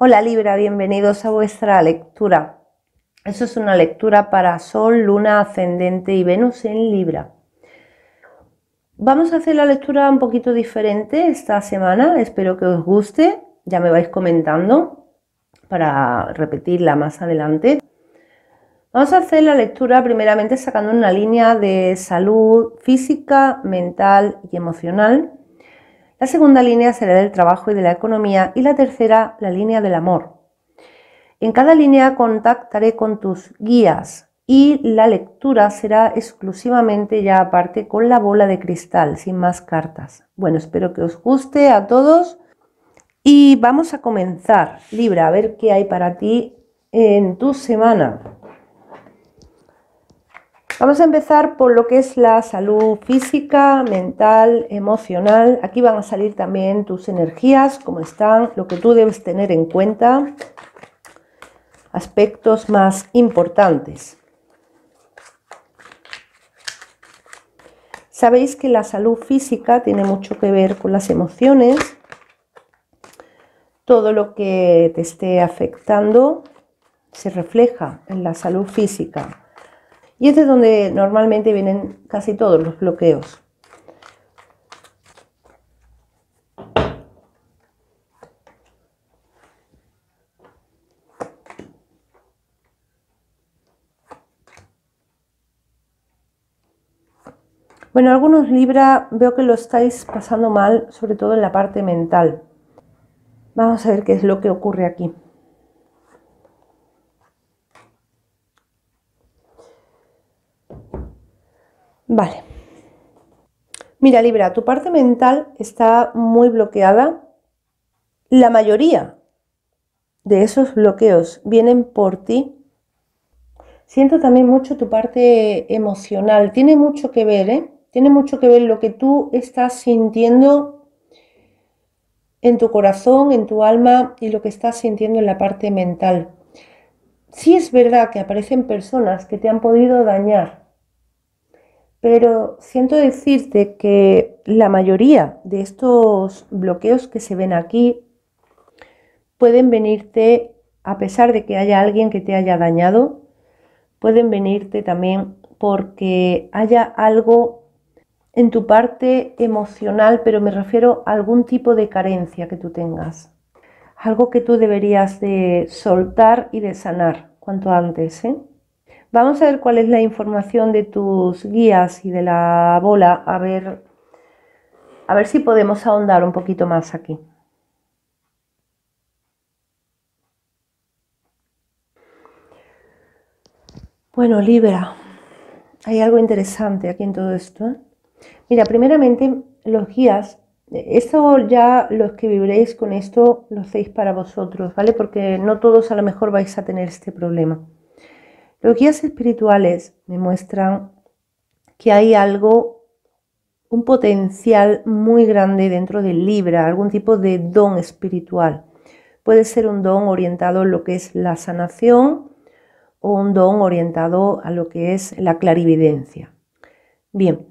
Hola Libra, bienvenidos a vuestra lectura. Eso es una lectura para Sol, Luna, Ascendente y Venus en Libra. Vamos a hacer la lectura un poquito diferente esta semana, espero que os guste, ya me vais comentando para repetirla más adelante. Vamos a hacer la lectura primeramente sacando una línea de salud física, mental y emocional la segunda línea será del trabajo y de la economía y la tercera la línea del amor. En cada línea contactaré con tus guías y la lectura será exclusivamente ya aparte con la bola de cristal, sin más cartas. Bueno, espero que os guste a todos y vamos a comenzar, Libra, a ver qué hay para ti en tu semana. Vamos a empezar por lo que es la salud física, mental, emocional. Aquí van a salir también tus energías, cómo están, lo que tú debes tener en cuenta, aspectos más importantes. Sabéis que la salud física tiene mucho que ver con las emociones, todo lo que te esté afectando se refleja en la salud física y este es donde normalmente vienen casi todos los bloqueos. Bueno, algunos Libra veo que lo estáis pasando mal, sobre todo en la parte mental. Vamos a ver qué es lo que ocurre aquí. Vale. Mira, Libra, tu parte mental está muy bloqueada. La mayoría de esos bloqueos vienen por ti. Siento también mucho tu parte emocional. Tiene mucho que ver, ¿eh? Tiene mucho que ver lo que tú estás sintiendo en tu corazón, en tu alma y lo que estás sintiendo en la parte mental. Sí es verdad que aparecen personas que te han podido dañar, pero siento decirte que la mayoría de estos bloqueos que se ven aquí pueden venirte, a pesar de que haya alguien que te haya dañado, pueden venirte también porque haya algo en tu parte emocional, pero me refiero a algún tipo de carencia que tú tengas. Algo que tú deberías de soltar y de sanar cuanto antes. ¿eh? Vamos a ver cuál es la información de tus guías y de la bola, a ver, a ver si podemos ahondar un poquito más aquí. Bueno, Libra, hay algo interesante aquí en todo esto. ¿eh? Mira, primeramente los guías, esto ya los que viviréis con esto lo hacéis para vosotros, ¿vale? Porque no todos a lo mejor vais a tener este problema. Los guías espirituales me muestran que hay algo, un potencial muy grande dentro del Libra, algún tipo de don espiritual. Puede ser un don orientado a lo que es la sanación o un don orientado a lo que es la clarividencia. Bien,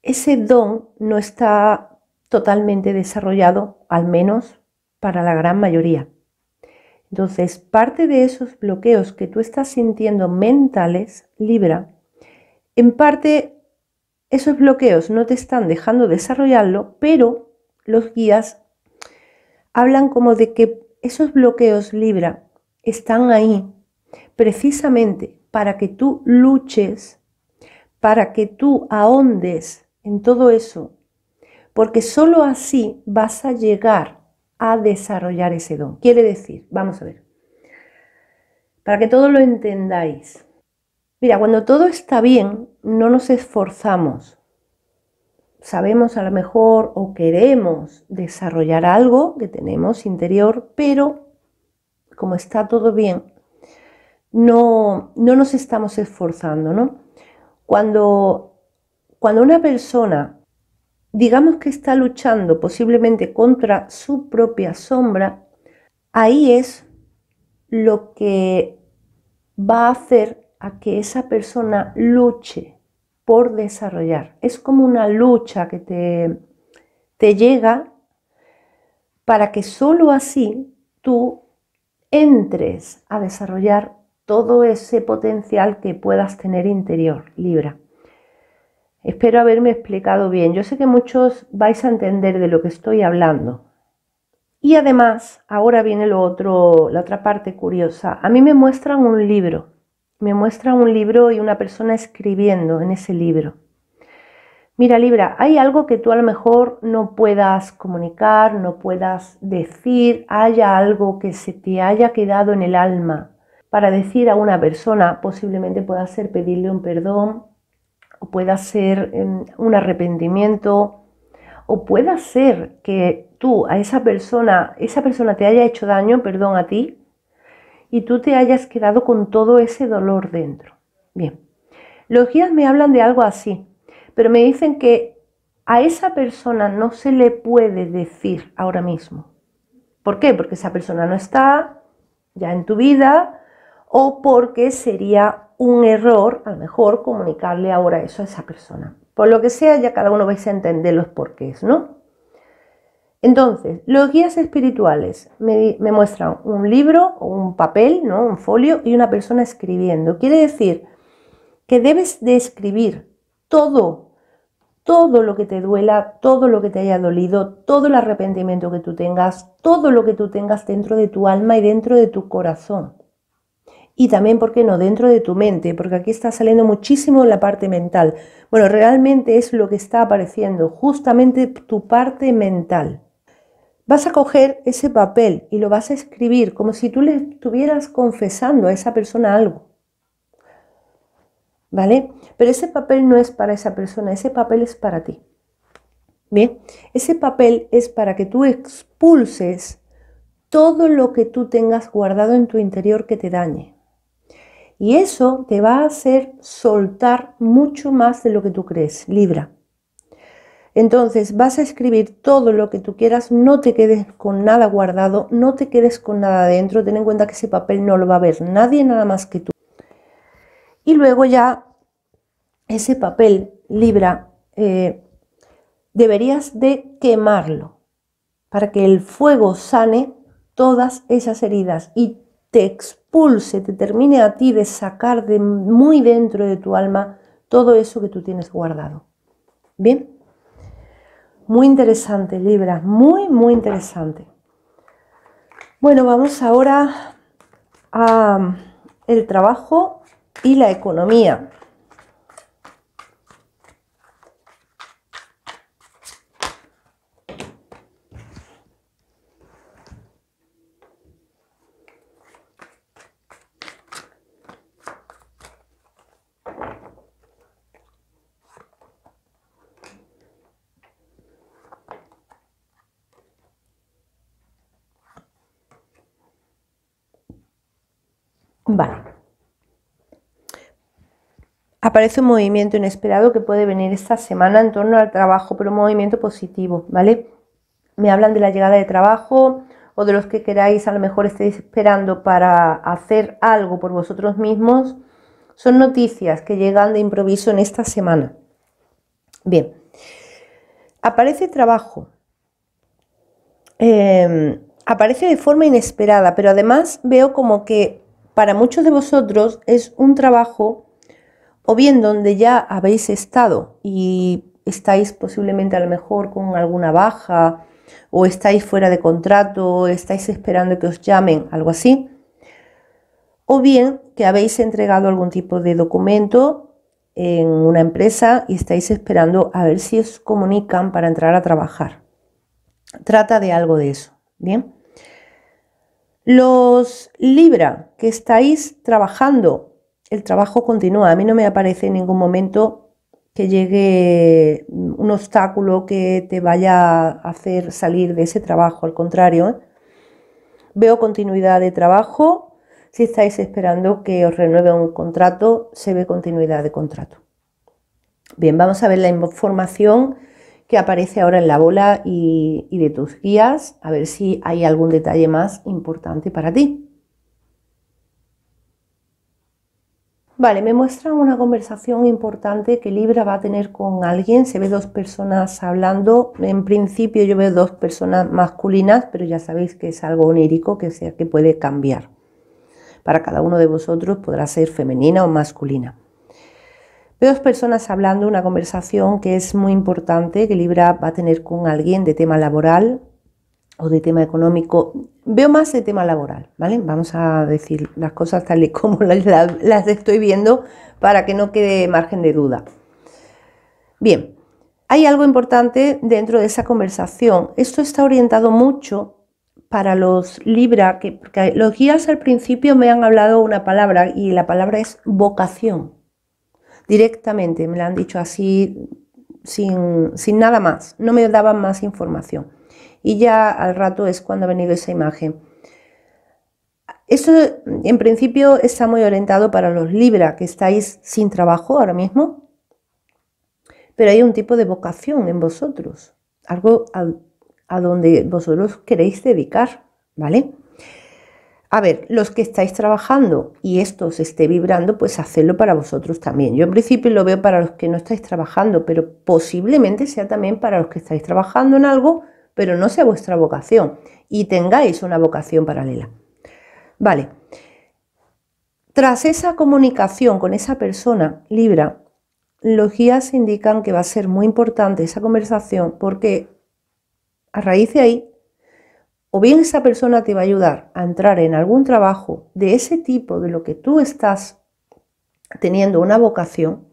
ese don no está totalmente desarrollado, al menos para la gran mayoría. Entonces, parte de esos bloqueos que tú estás sintiendo mentales, Libra, en parte esos bloqueos no te están dejando desarrollarlo, pero los guías hablan como de que esos bloqueos Libra están ahí precisamente para que tú luches, para que tú ahondes en todo eso, porque sólo así vas a llegar a desarrollar ese don. Quiere decir, vamos a ver, para que todos lo entendáis. Mira, cuando todo está bien, no nos esforzamos. Sabemos a lo mejor o queremos desarrollar algo que tenemos interior, pero como está todo bien, no, no nos estamos esforzando, ¿no? Cuando, cuando una persona digamos que está luchando posiblemente contra su propia sombra, ahí es lo que va a hacer a que esa persona luche por desarrollar. Es como una lucha que te, te llega para que sólo así tú entres a desarrollar todo ese potencial que puedas tener interior, Libra. Espero haberme explicado bien. Yo sé que muchos vais a entender de lo que estoy hablando. Y además, ahora viene lo otro, la otra parte curiosa. A mí me muestran un libro. Me muestran un libro y una persona escribiendo en ese libro. Mira, Libra, hay algo que tú a lo mejor no puedas comunicar, no puedas decir, haya algo que se te haya quedado en el alma. Para decir a una persona, posiblemente pueda ser pedirle un perdón, o pueda ser em, un arrepentimiento, o pueda ser que tú a esa persona, esa persona te haya hecho daño, perdón, a ti, y tú te hayas quedado con todo ese dolor dentro. Bien, los guías me hablan de algo así, pero me dicen que a esa persona no se le puede decir ahora mismo. ¿Por qué? Porque esa persona no está ya en tu vida o porque sería un error, a lo mejor, comunicarle ahora eso a esa persona. Por lo que sea, ya cada uno vais a entender los porqués, ¿no? Entonces, los guías espirituales me, muestran un libro o un papel, ¿no? Un folio y una persona escribiendo. Quiere decir que debes de escribir todo, todo lo que te duela, todo lo que te haya dolido, todo el arrepentimiento que tú tengas, todo lo que tú tengas dentro de tu alma y dentro de tu corazón y también, ¿por qué no?, dentro de tu mente, porque aquí está saliendo muchísimo la parte mental. Bueno, realmente es lo que está apareciendo, justamente tu parte mental. Vas a coger ese papel y lo vas a escribir como si tú le estuvieras confesando a esa persona algo. ¿Vale? Pero ese papel no es para esa persona, ese papel es para ti. Bien, ese papel es para que tú expulses todo lo que tú tengas guardado en tu interior que te dañe. Y eso te va a hacer soltar mucho más de lo que tú crees, Libra. Entonces vas a escribir todo lo que tú quieras, no te quedes con nada guardado, no te quedes con nada adentro, ten en cuenta que ese papel no lo va a ver nadie nada más que tú. Y luego ya ese papel Libra eh, deberías de quemarlo para que el fuego sane todas esas heridas y te se te termine a ti de sacar de muy dentro de tu alma todo eso que tú tienes guardado. Bien, muy interesante Libra, muy, muy interesante. Bueno, vamos ahora a el trabajo y la economía. aparece un movimiento inesperado que puede venir esta semana en torno al trabajo, pero un movimiento positivo, ¿vale? Me hablan de la llegada de trabajo o de los que queráis, a lo mejor estéis esperando para hacer algo por vosotros mismos. Son noticias que llegan de improviso en esta semana. Bien, aparece trabajo. Em, aparece de forma inesperada, pero además veo como que para muchos de vosotros es un trabajo o bien donde ya habéis estado y estáis posiblemente a lo mejor con alguna baja o estáis fuera de contrato, estáis esperando que os llamen, algo así, o bien que habéis entregado algún tipo de documento en una empresa y estáis esperando a ver si os comunican para entrar a trabajar. Trata de algo de eso, ¿bien? Los Libra que estáis trabajando el trabajo continúa. A mí no me aparece en ningún momento que llegue mm, un obstáculo que te vaya a hacer salir de ese trabajo. Al contrario, veo continuidad de trabajo. Si estáis esperando que os renueve un contrato, se ve continuidad de contrato. Bien, vamos a ver la información que aparece ahora en la bola y de tus guías, a ver si hay algún detalle más importante para ti. Vale, me muestra una conversación importante que Libra va a tener con alguien. Se ve dos personas hablando. En principio yo veo dos personas masculinas, pero ya sabéis que es algo onírico que, sea, que puede cambiar. Para cada uno de vosotros podrá ser femenina o masculina. Veo dos personas hablando, una conversación que es muy importante que Libra va a tener con alguien de tema laboral, o de tema económico, veo más de tema laboral, ¿vale? Vamos a decir las cosas tal y como las, estoy viendo para que no quede margen de duda. Bien, hay algo importante dentro de esa conversación. Esto está orientado mucho para los Libra, que, los guías al principio me han hablado una palabra y la palabra es vocación. Directamente, me la han dicho así, sin nada más, no me daban más información y ya al rato es cuando ha venido esa imagen. Eso en principio está muy orientado para los Libra, que estáis sin trabajo ahora mismo, pero hay un tipo de vocación en vosotros, algo a, donde vosotros queréis dedicar, ¿vale? A ver, los que estáis trabajando y esto se esté vibrando, pues hacedlo para vosotros también. Yo en principio lo veo para los que no estáis trabajando, pero posiblemente sea también para los que estáis trabajando en algo pero no sea vuestra vocación y tengáis una vocación paralela. Vale. Tras esa comunicación con esa persona, Libra, los guías indican que va a ser muy importante esa conversación porque a raíz de ahí, o bien esa persona te va a ayudar a entrar en algún trabajo de ese tipo de lo que tú estás teniendo una vocación,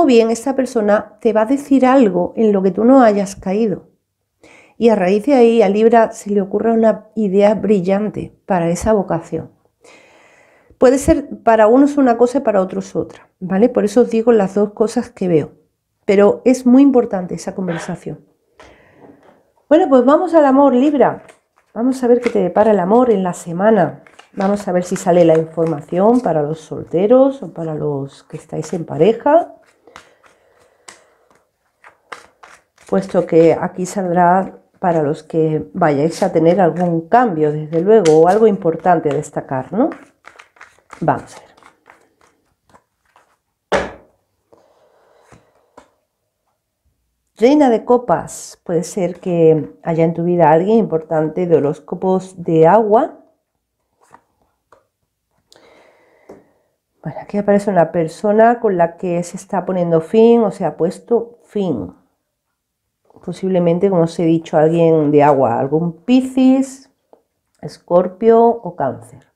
o bien esta persona te va a decir algo en lo que tú no hayas caído. Y a raíz de ahí a Libra se le ocurre una idea brillante para esa vocación. Puede ser para unos una cosa y para otros otra, ¿vale? Por eso os digo las dos cosas que veo. Pero es muy importante esa conversación. Bueno, pues vamos al amor, Libra. Vamos a ver qué te depara el amor en la semana. Vamos a ver si sale la información para los solteros o para los que estáis en pareja. puesto que aquí saldrá para los que vayáis a tener algún cambio, desde luego, o algo importante a destacar, ¿no? Vamos a ver. Reina de copas, puede ser que haya en tu vida alguien importante de los copos de agua. Bueno, aquí aparece una persona con la que se está poniendo fin o se ha puesto fin posiblemente, como os he dicho, alguien de agua, algún Piscis, Escorpio o Cáncer.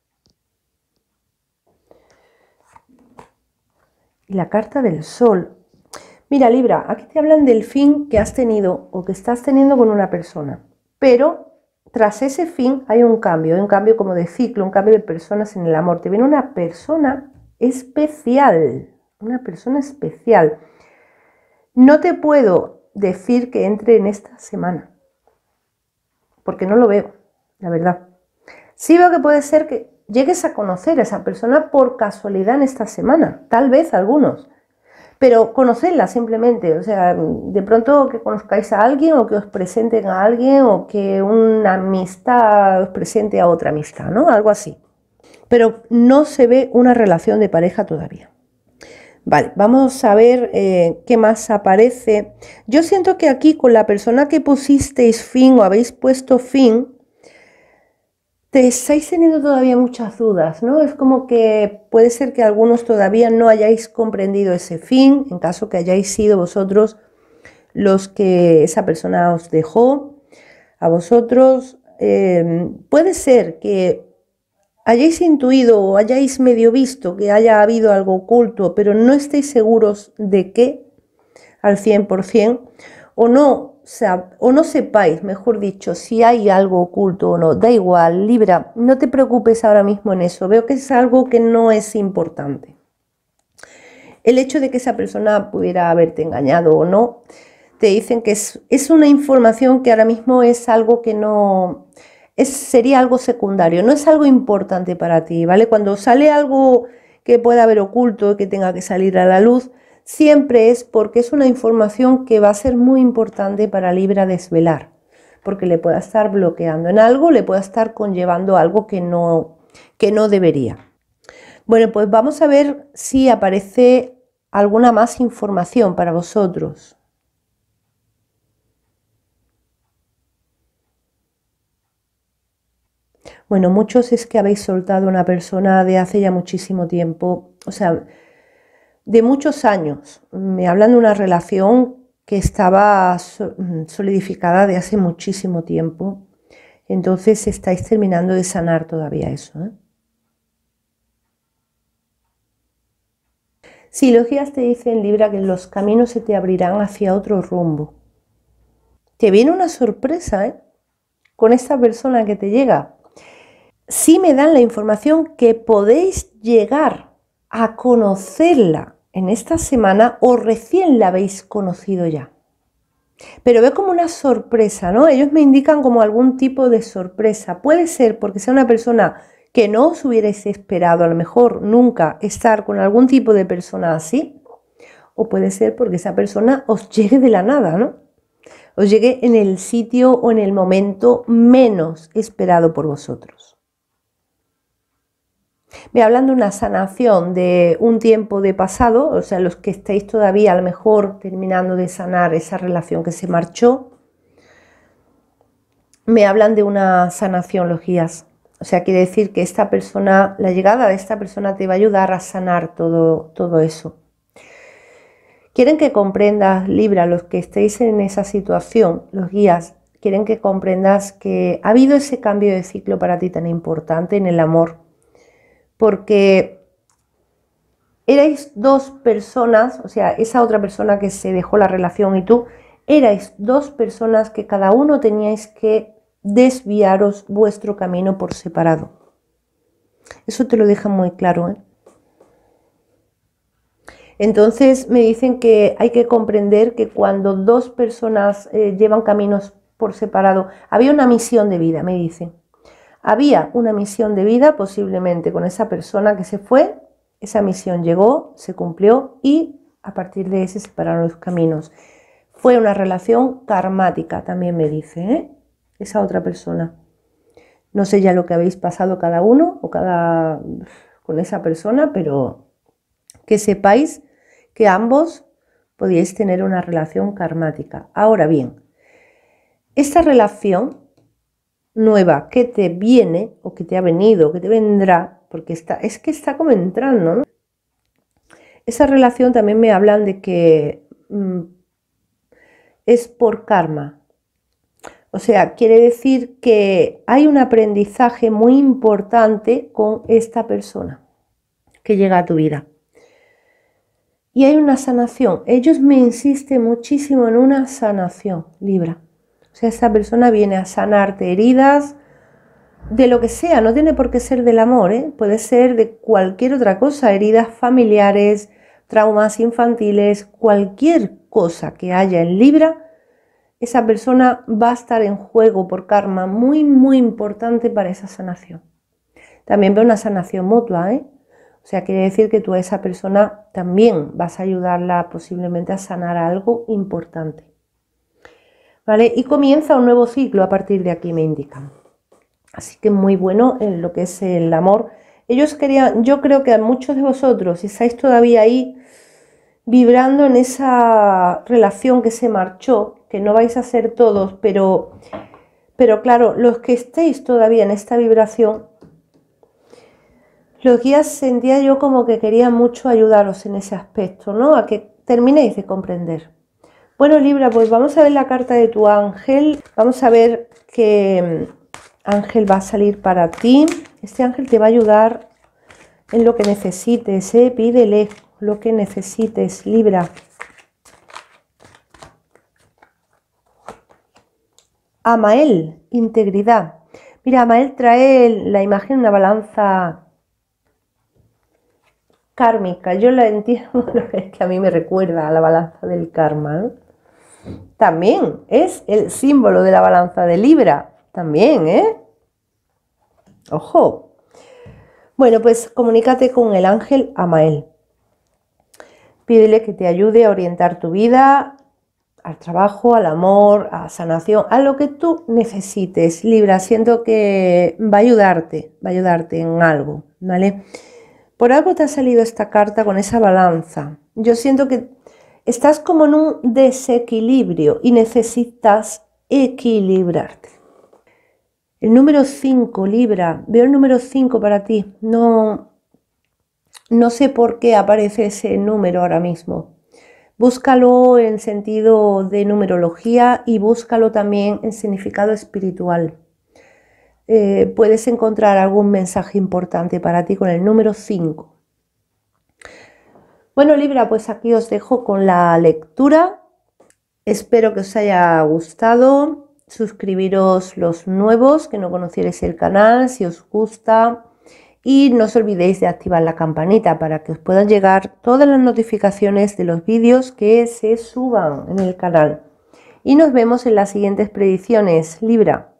Y la carta del Sol. Mira, Libra, aquí te hablan del fin que has tenido o que estás teniendo con una persona, pero tras ese fin hay un cambio, un cambio como de ciclo, un cambio de personas en el amor. Te viene una persona especial, una persona especial. No te puedo decir que entre en esta semana. Porque no lo veo, la verdad. Sí veo que puede ser que llegues a conocer a esa persona por casualidad en esta semana, tal vez algunos, pero conocerla simplemente, o sea, de pronto que conozcáis a alguien o que os presenten a alguien o que una amistad os presente a otra amistad, ¿no? Algo así. Pero no se ve una relación de pareja todavía. Vale, vamos a ver eh, qué más aparece. Yo siento que aquí con la persona que pusisteis fin o habéis puesto fin, te estáis teniendo todavía muchas dudas, ¿no? Es como que puede ser que algunos todavía no hayáis comprendido ese fin, en caso que hayáis sido vosotros los que esa persona os dejó a vosotros. Eh, puede ser que hayáis intuido o hayáis medio visto que haya habido algo oculto, pero no estéis seguros de qué al 100%, o no, o no sepáis, mejor dicho, si hay algo oculto o no, da igual, Libra, no te preocupes ahora mismo en eso, veo que es algo que no es importante. El hecho de que esa persona pudiera haberte engañado o no, te dicen que es una información que ahora mismo es algo que no, es, sería algo secundario, no es algo importante para ti, ¿vale? Cuando sale algo que pueda haber oculto, que tenga que salir a la luz, siempre es porque es una información que va a ser muy importante para Libra desvelar, porque le pueda estar bloqueando en algo, le pueda estar conllevando algo que no, que no debería. Bueno, pues vamos a ver si aparece alguna más información para vosotros. Bueno, muchos es que habéis soltado a una persona de hace ya muchísimo tiempo, o sea, de muchos años. Mm, me hablan de una relación que estaba mm, solidificada de hace muchísimo tiempo. Entonces estáis terminando de sanar todavía eso. ¿eh? Si los guías te dicen, Libra, que los caminos se te abrirán hacia otro rumbo. Te viene una sorpresa, ¿eh? Con esta persona que te llega sí me dan la información que podéis llegar a conocerla en esta semana o recién la habéis conocido ya. Pero veo como una sorpresa, ¿no? Ellos me indican como algún tipo de sorpresa. Puede ser porque sea una persona que no os hubierais esperado a lo mejor nunca estar con algún tipo de persona así, o puede ser porque esa persona os llegue de la nada, ¿no? Os llegue en el sitio o en el momento menos esperado por vosotros. Me hablan de una sanación de un tiempo de pasado, o sea, los que estáis todavía a lo mejor terminando de sanar esa relación que se marchó. Me hablan de una sanación los guías. O sea, quiere decir que esta persona, la llegada de esta persona te va a ayudar a sanar todo, todo eso. Quieren que comprendas, Libra, los que estéis en esa situación, los guías, quieren que comprendas que ha habido ese cambio de ciclo para ti tan importante en el amor porque erais dos personas, o sea, esa otra persona que se dejó la relación y tú, erais dos personas que cada uno teníais que desviaros vuestro camino por separado. Eso te lo deja muy claro. ¿eh? Entonces me dicen que hay que comprender que cuando dos personas eh, llevan caminos por separado, había una misión de vida, me dicen. Había una misión de vida posiblemente con esa persona que se fue, esa misión llegó, se cumplió y a partir de ese separaron los caminos. Fue una relación karmática, también me dice, ¿eh? esa otra persona. No sé ya lo que habéis pasado cada uno o cada con esa persona, pero que sepáis que ambos podíais tener una relación karmática. Ahora bien, esta relación nueva que te viene o que te ha venido que te vendrá, porque está, es que está como entrando, Esa relación también me hablan de que mm, es por karma. O sea, quiere decir que hay un aprendizaje muy importante con esta persona que llega a tu vida. Y hay una sanación. Ellos me insisten muchísimo en una sanación, Libra. O sea, esa persona viene a sanarte heridas, de lo que sea, no tiene por qué ser del amor, ¿eh? puede ser de cualquier otra cosa, heridas familiares, traumas infantiles, cualquier cosa que haya en Libra, esa persona va a estar en juego por karma, muy, muy importante para esa sanación. También ve una sanación mutua, ¿eh? O sea, quiere decir que tú a esa persona también vas a ayudarla posiblemente a sanar algo importante. ¿vale? Y comienza un nuevo ciclo a partir de aquí, me indican. Así que muy bueno en eh, lo que es el amor. Ellos querían, yo creo que a muchos de vosotros, si estáis todavía ahí vibrando en esa relación que se marchó, que no vais a ser todos, pero, pero claro, los que estéis todavía en esta vibración, los guías sentía yo como que quería mucho ayudaros en ese aspecto, ¿no? A que terminéis de comprender. Bueno, Libra, pues vamos a ver la carta de tu ángel. Vamos a ver qué mm, ángel va a salir para ti. Este ángel te va a ayudar en lo que necesites, ¿eh? pídele lo que necesites, Libra. Amael, integridad. Mira, Amael trae la imagen de una balanza kármica. Yo la entiendo, es que a mí me recuerda a la balanza del karma. ¿no? También es el símbolo de la balanza de Libra. También, ¿eh? Ojo. Bueno, pues comunícate con el ángel Amael. Pídele que te ayude a orientar tu vida al trabajo, al amor, a sanación, a lo que tú necesites. Libra, siento que va a ayudarte, va a ayudarte en algo, ¿vale? Por algo te ha salido esta carta con esa balanza. Yo siento que Estás como en un desequilibrio y necesitas equilibrarte. El número 5, Libra, veo el número 5 para ti. No, no sé por qué aparece ese número ahora mismo. Búscalo en sentido de numerología y búscalo también en significado espiritual. Eh, puedes encontrar algún mensaje importante para ti con el número 5. Bueno, Libra, pues aquí os dejo con la lectura. Espero que os haya gustado. Suscribiros los nuevos que no conocierais el canal, si os gusta. Y no os olvidéis de activar la campanita para que os puedan llegar todas las notificaciones de los vídeos que se suban en el canal. Y nos vemos en las siguientes predicciones, Libra.